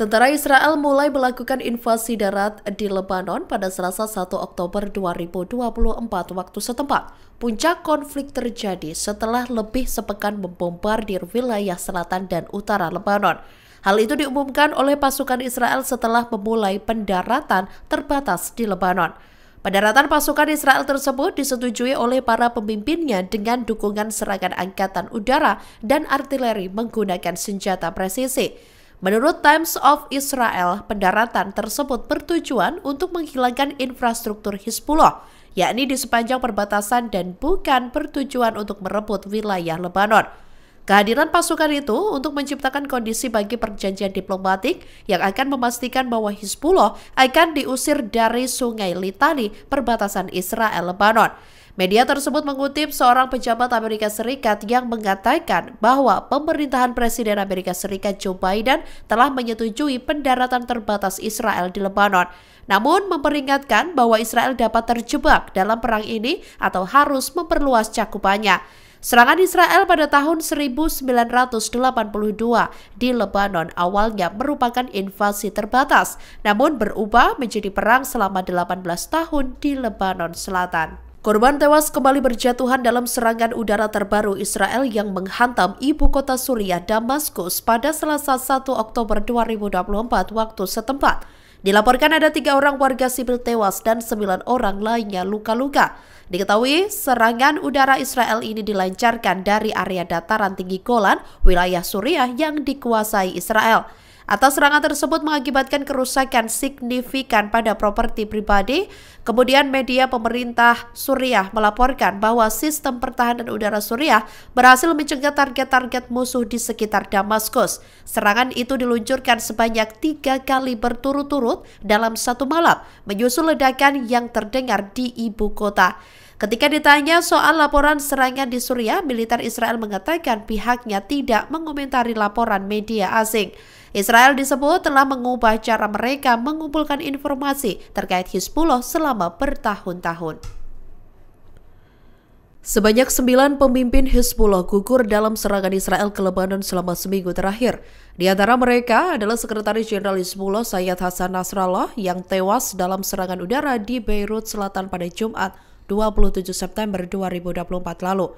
Tentara Israel mulai melakukan invasi darat di Lebanon pada Selasa 1 Oktober 2024 waktu setempat. Puncak konflik terjadi setelah lebih sepekan membombardir wilayah selatan dan utara Lebanon. Hal itu diumumkan oleh pasukan Israel setelah memulai pendaratan terbatas di Lebanon. Pendaratan pasukan Israel tersebut disetujui oleh para pemimpinnya dengan dukungan serangan angkatan udara dan artileri menggunakan senjata presisi. Menurut Times of Israel, pendaratan tersebut bertujuan untuk menghilangkan infrastruktur Hizbullah, yakni di sepanjang perbatasan dan bukan bertujuan untuk merebut wilayah Lebanon. Kehadiran pasukan itu untuk menciptakan kondisi bagi perjanjian diplomatik yang akan memastikan bahwa Hizbullah akan diusir dari Sungai Litani, perbatasan Israel-Lebanon. Media tersebut mengutip seorang pejabat Amerika Serikat yang mengatakan bahwa pemerintahan Presiden Amerika Serikat Joe Biden telah menyetujui pendaratan terbatas Israel di Lebanon. Namun memperingatkan bahwa Israel dapat terjebak dalam perang ini atau harus memperluas cakupannya. Serangan Israel pada tahun 1982 di Lebanon awalnya merupakan invasi terbatas, namun berubah menjadi perang selama 18 tahun di Lebanon Selatan. Korban tewas kembali berjatuhan dalam serangan udara terbaru Israel yang menghantam ibu kota Suriah Damaskus pada Selasa 1 Oktober 2024 waktu setempat. Dilaporkan ada tiga orang warga sipil tewas dan sembilan orang lainnya luka-luka. Diketahui, serangan udara Israel ini dilancarkan dari area dataran tinggi Golan, wilayah Suriah yang dikuasai Israel. Atas serangan tersebut mengakibatkan kerusakan signifikan pada properti pribadi. Kemudian media pemerintah Suriah melaporkan bahwa sistem pertahanan udara Suriah berhasil mencegah target-target musuh di sekitar Damaskus. Serangan itu diluncurkan sebanyak tiga kali berturut-turut dalam satu malam, menyusul ledakan yang terdengar di ibu kota. Ketika ditanya soal laporan serangan di Suriah, militer Israel mengatakan pihaknya tidak mengomentari laporan media asing. Israel disebut telah mengubah cara mereka mengumpulkan informasi terkait Hizbullah selama bertahun-tahun. Sebanyak sembilan pemimpin Hizbullah gugur dalam serangan Israel ke Lebanon selama seminggu terakhir. Di antara mereka adalah Sekretaris Jenderal Hizbullah Sayyid Hasan Nasrallah yang tewas dalam serangan udara di Beirut Selatan pada Jumat. 27 September 2024 lalu.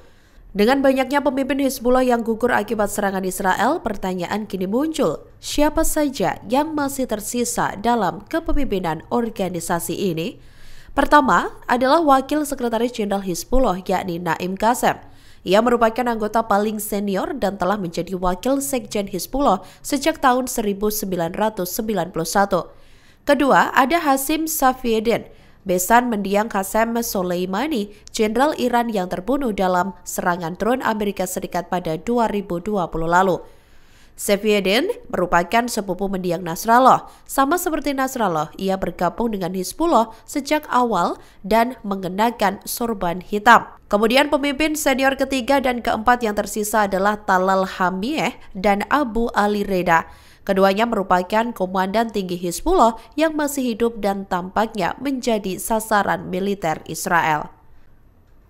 Dengan banyaknya pemimpin Hizbullah yang gugur akibat serangan Israel, pertanyaan kini muncul, siapa saja yang masih tersisa dalam kepemimpinan organisasi ini? Pertama adalah Wakil Sekretaris Jenderal Hizbullah yakni Naim Kasem. Ia merupakan anggota paling senior dan telah menjadi Wakil Sekjen Hizbullah sejak tahun 1991. Kedua, ada Hasim Safieddin Besan mendiang Qasem Soleimani, jenderal Iran yang terbunuh dalam serangan drone Amerika Serikat pada 2020 lalu. Sefyedin merupakan sepupu mendiang Nasrallah. Sama seperti Nasrallah, ia bergabung dengan Hizbullah sejak awal dan mengenakan sorban hitam. Kemudian pemimpin senior ketiga dan keempat yang tersisa adalah Talal Hamieh dan Abu Ali Reda. Keduanya merupakan komandan tinggi Hizbullah yang masih hidup dan tampaknya menjadi sasaran militer Israel.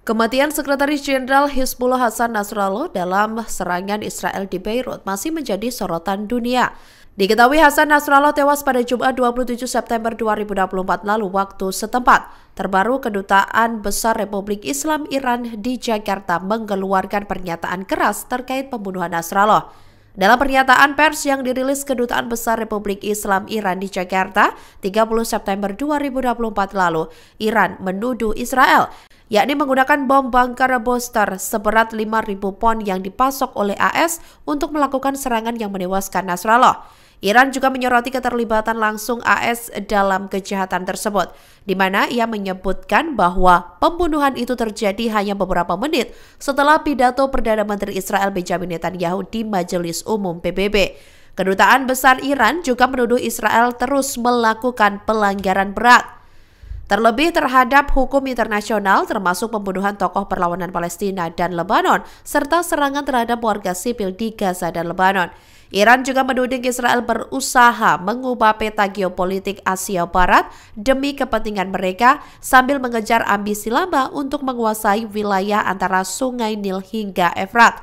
Kematian Sekretaris Jenderal Hizbullah Hasan Nasrallah dalam serangan Israel di Beirut masih menjadi sorotan dunia. Diketahui Hasan Nasrallah tewas pada Jumat 27 September 2024 lalu waktu setempat. Terbaru Kedutaan Besar Republik Islam Iran di Jakarta mengeluarkan pernyataan keras terkait pembunuhan Nasrallah. Dalam pernyataan pers yang dirilis Kedutaan Besar Republik Islam Iran di Jakarta 30 September 2024 lalu, Iran menuduh Israel yakni menggunakan bom bangkar booster seberat 5.000 pon yang dipasok oleh AS untuk melakukan serangan yang menewaskan Nasrallah. Iran juga menyoroti keterlibatan langsung AS dalam kejahatan tersebut, di mana ia menyebutkan bahwa pembunuhan itu terjadi hanya beberapa menit setelah pidato Perdana Menteri Israel Benjamin Netanyahu di Majelis Umum PBB. Kedutaan Besar Iran juga menuduh Israel terus melakukan pelanggaran berat. Terlebih terhadap hukum internasional termasuk pembunuhan tokoh perlawanan Palestina dan Lebanon serta serangan terhadap warga sipil di Gaza dan Lebanon. Iran juga menuding Israel berusaha mengubah peta geopolitik Asia Barat demi kepentingan mereka sambil mengejar ambisi lama untuk menguasai wilayah antara Sungai Nil hingga Efrat.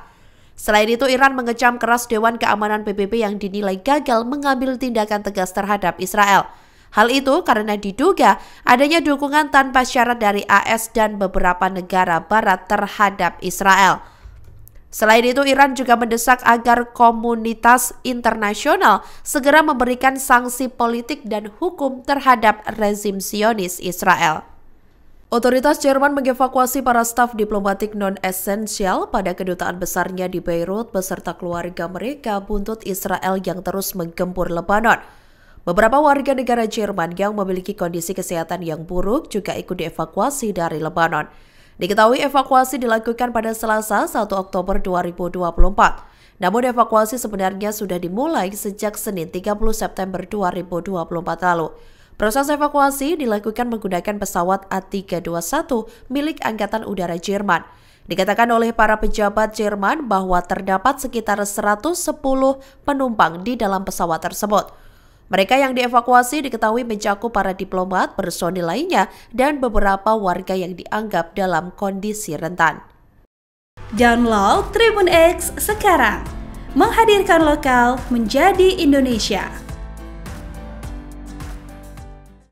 Selain itu, Iran mengecam keras Dewan Keamanan PBB yang dinilai gagal mengambil tindakan tegas terhadap Israel. Hal itu karena diduga adanya dukungan tanpa syarat dari AS dan beberapa negara barat terhadap Israel. Selain itu, Iran juga mendesak agar komunitas internasional segera memberikan sanksi politik dan hukum terhadap rezim Zionis Israel. Otoritas Jerman mengevakuasi para staf diplomatik non-esensial pada kedutaan besarnya di Beirut beserta keluarga mereka buntut Israel yang terus menggempur Lebanon. Beberapa warga negara Jerman yang memiliki kondisi kesehatan yang buruk juga ikut dievakuasi dari Lebanon. Diketahui evakuasi dilakukan pada Selasa 1 Oktober 2024. Namun evakuasi sebenarnya sudah dimulai sejak Senin 30 September 2024 lalu. Proses evakuasi dilakukan menggunakan pesawat A321 milik Angkatan Udara Jerman. Dikatakan oleh para pejabat Jerman bahwa terdapat sekitar 110 penumpang di dalam pesawat tersebut. Mereka yang dievakuasi diketahui mencakup para diplomat, personil lainnya, dan beberapa warga yang dianggap dalam kondisi rentan. Download Tribun X sekarang, menghadirkan lokal menjadi Indonesia.